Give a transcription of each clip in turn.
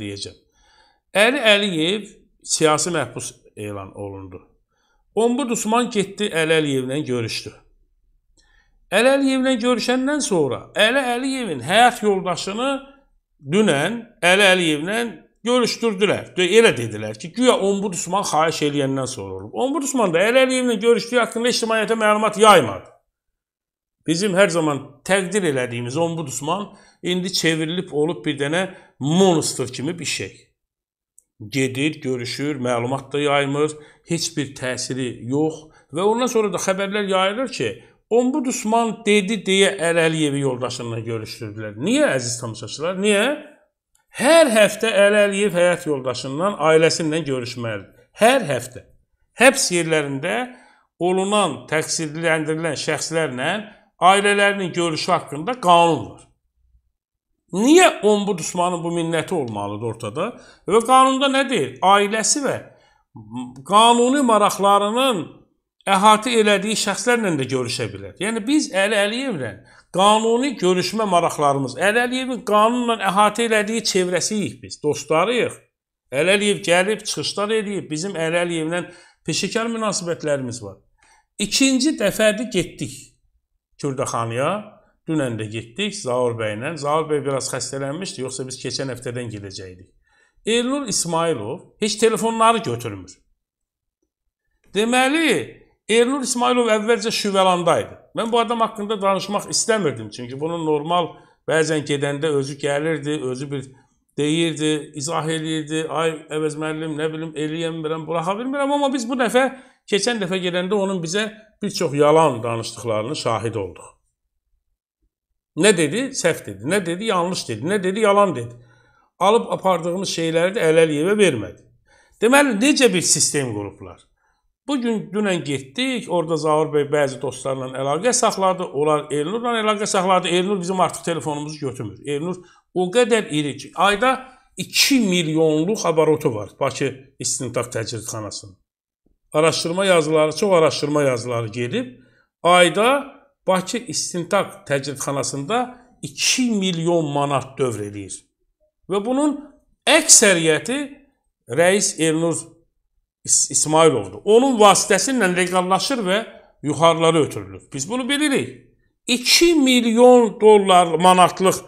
deyəcəm. Əli Əliyev siyasi məhbus elan olundu. Ombudsman getdi Əli Əliyevlə görüşdü. Əli Əliyevlə görüşəndən sonra Əli Əliyevin həyat yoldaşını dünən Əli Əliyevlə görüşdürdülər. Elə dedilər ki, güya ombudsman xahiş eləyəndən sonra olub. Ombudsman da Əli Əliyevlə görüşdüyü haqqında ictimaiyyətə məlumat yaymadı. Bizim hər zaman təqdir elədiyimiz ombudsman indi çevrilib olub bir dənə monster kimi bir şey. Gedir, görüşür, məlumat da yaymır, heç bir təsiri yox və ondan sonra da xəbərlər yayılır ki, ombudsman dedi deyə Ələliyevi yoldaşlarına görüşdürdülər. Niyə əziz tamaşaçılar? Niyə? Hər həftə Ələliyev həyat yoldaşından, ailəsinlə görüşməlidir. Hər həftə. Həbs yerlərində olunan təqsirləndirilən şəxslərlə ailələrinin görüşü haqqında qanun var. Niyə ombudsmanın bu minnəti olmalıdır ortada? Və qanunda nə deyir? Ailəsi və qanuni maraqlarının əhatə elədiyi şəxslərlə də görüşə bilər. Yəni biz Əli Əliyevlə qanuni görüşmə maraqlarımız, Əli Əliyevin qanunla əhatə elədiyi çevrəsiyik biz, dostlarıyıq. Əli Əliyev gəlib çıxışlar eləyib, bizim Əli Əliyevlə peşəkar münasibətlərimiz var. İkinci dəfədir getdik. Kürdəxanıya. Dünən də getdik Zaur bəylə. Zaur bəy biraz xəstələnmişdi, yoxsa biz keçən həftədən gedəcəkdik. Elnur İsmailov heç telefonları götürmür. Deməli, Elnur İsmailov əvvəlcə Şüvəlandaydı. Mən bu adam haqqında danışmaq istəmirdim, çünki bunun normal bəzən gedəndə özü gəlirdi, özü bir deyirdi, izah eləyirdi, ay əvəz müəllim, nə bilim, eləyəm, bilmirəm, buraxa bilmirəm, amma biz bu dəfə, keçən dəfə gələndə onun bizə bir çox yalan danışdıqlarını şahid olduq. Nə dedi? Səhv dedi. Nə dedi? Yanlış dedi. Nə dedi? Yalan dedi. Alıb apardığımız şeyləri də əl-əliyə vermədi. Deməli, necə bir sistem qurublar? Bu gün dünən getdik, orada Zaur bəy bəzi dostlarla əlaqə saxladı. Onlar Elnurla əlaqə saxladı. Elnur bizim artıq telefonumuzu götürmür. Elnur o qədər iri ki, ayda 2 milyonluq abarotu var Bakı İstintaq Təcridxanasının. Araşdırma yazıları, çox araşdırma yazıları gedib. Ayda Bakı İstintaq Təcridxanasında 2 milyon manat dövr eləyir. Və bunun əksəriyyəti rəis Elnur İsmailovdur. Onun vasitəsilə leqallaşır və yuxarılara ötürülür. Biz bunu bilirik. 2 milyon dollar manatlıq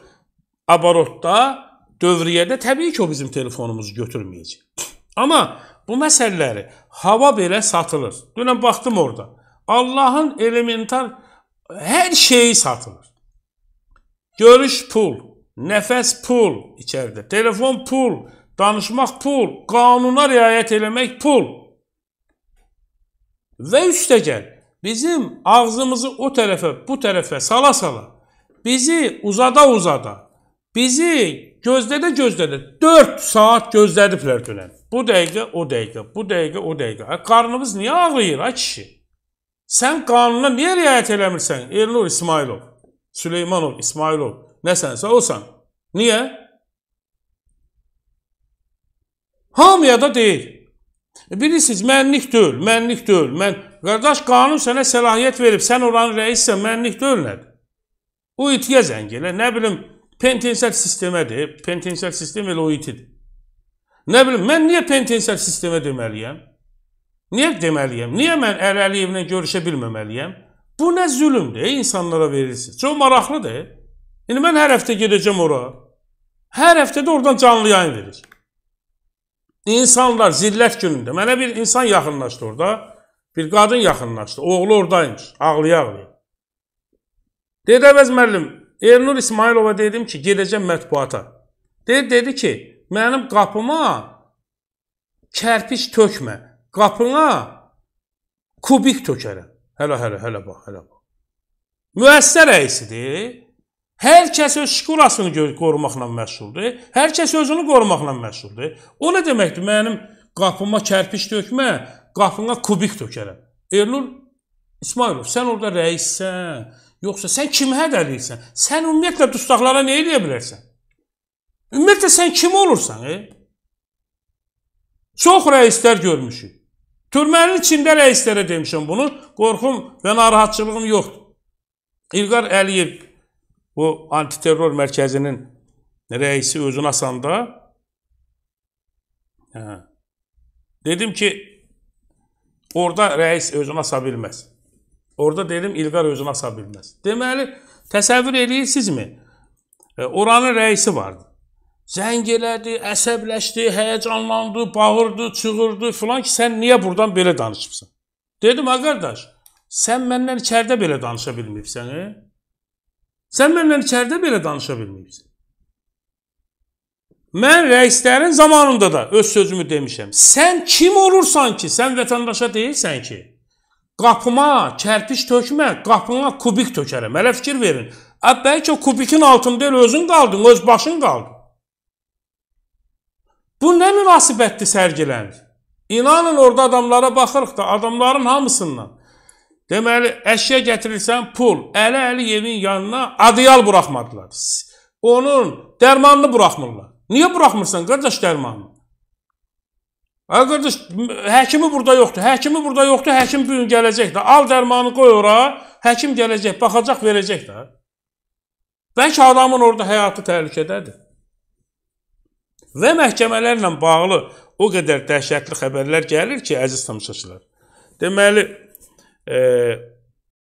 abarotda dövriyyədə təbii ki, o bizim telefonumuzu götürməyəcək. Amma bu məsələləri hava belə satılır. Dünən baxdım orada. Allahın elementar hər şeyi satılır. Görüş pul, nəfəs pul içəridə, telefon pul, Danışmaq pul, qanuna riayət eləmək pul. Və üstəgəl, bizim ağzımızı o tərəfə, bu tərəfə sala-sala, bizi uzada-uzada, bizi gözlədə-gözlədə 4 saat gözlədiblər dünən. Bu dəqiqə, o dəqiqə, bu dəqiqə, o dəqiqə. Ay, qarnımız niyə ağlayır, ay kişi? Sən qanuna niyə riayət eləmirsən? Elnur İsmailov, Süleymanov, İsmailov, nəsənsə olsan. Niyə? Hamıya da deyil. E, bilirsiniz, mənlik deyil, mənlik deyil. Mən, qardaş, qanun sənə səlahiyyət verib, sən oranın rəissən, mənlik deyil nədir? O itiyə zəng elə, nə bilim, penitensial sistemədir, penitensial sistem elə o itidir. Nə bilim, mən niyə penitensial sistemə deməliyəm? Niyə deməliyəm? Niyə mən Əl Əliyevlə görüşə bilməməliyəm? Bu nə zülmdür, e, insanlara verirsiniz. Çox maraqlıdır. İndi yəni mən hər həftə gedəcəm ora. Hər həftə də oradan canlı yayın verir. İnsanlar zillət günündə. Mənə bir insan yaxınlaşdı orada. Bir qadın yaxınlaşdı. Oğlu oradaymış. Ağlaya-ağlaya. Dedi əvəz müəllim, Ernur İsmailova dedim ki, gedəcəm mətbuata. Dedi, dedi ki, mənim qapıma kərpiç tökmə. Qapına kubik tökərəm. Hələ, hələ, hələ bax, hələ bax. Müəssisə rəisidir. Hər kəs öz şkulasını qorumaqla məşğuldur. Hər kəs özünü qorumaqla məşğuldur. O nə deməkdir? Mənim qapıma kərpic tökmə, qapına kubik tökərəm. Elnur İsmailov, sən orada rəissən, yoxsa sən kimi hədələyirsən? Sən ümumiyyətlə dustaqlara nə edə bilərsən? Ümumiyyətlə sən kim olursan, e? Çox rəislər görmüşük. Türmənin içində rəislərə demişəm bunu. Qorxum və narahatçılığım yoxdur. İlqar Əliyev bu antiterror mərkəzinin rəisi özünə asanda hə, dedim ki, orada rəis özünə asa bilməz. Orada dedim İlqar özünə asa bilməz. Deməli, təsəvvür edirsinizmi? E, oranın rəisi vardı. Zəng elədi, əsəbləşdi, həyəcanlandı, bağırdı, çığırdı filan ki, sən niyə burdan belə danışıbsan? Dedim, ha qardaş, sən məndən içəridə belə danışa bilmirsən, e? Sən mənlə içəridə belə danışa bilməyibsən. Mən rəislərin zamanında da öz sözümü demişəm. Sən kim olursan ki, sən vətəndaşa deyilsən ki, qapıma kərpiç tökmə, qapına kubik tökərəm. Hələ fikir verin. Ə bəlkə o kubikin altında elə özün qaldın, öz başın qaldın. Bu nə münasibətdir sərgilənir? İnanın orada adamlara baxırıq da, adamların hamısından Deməli, əşya gətirirsən, pul, Əli Əliyevin yanına adiyal buraxmadılar. Onun dərmanını buraxmırlar. Niyə buraxmırsan qardaş dərmanını? Ay qardaş, həkimi burada yoxdur. Həkimi burada yoxdur. Həkim bu gün gələcək də. Al dərmanı qoy ora. Həkim gələcək, baxacaq, verəcək də. Bəlkə adamın orada həyatı təhlükədədir. Və məhkəmələrlə bağlı o qədər dəhşətli xəbərlər gəlir ki, əziz tamaşaçılar. Deməli, É,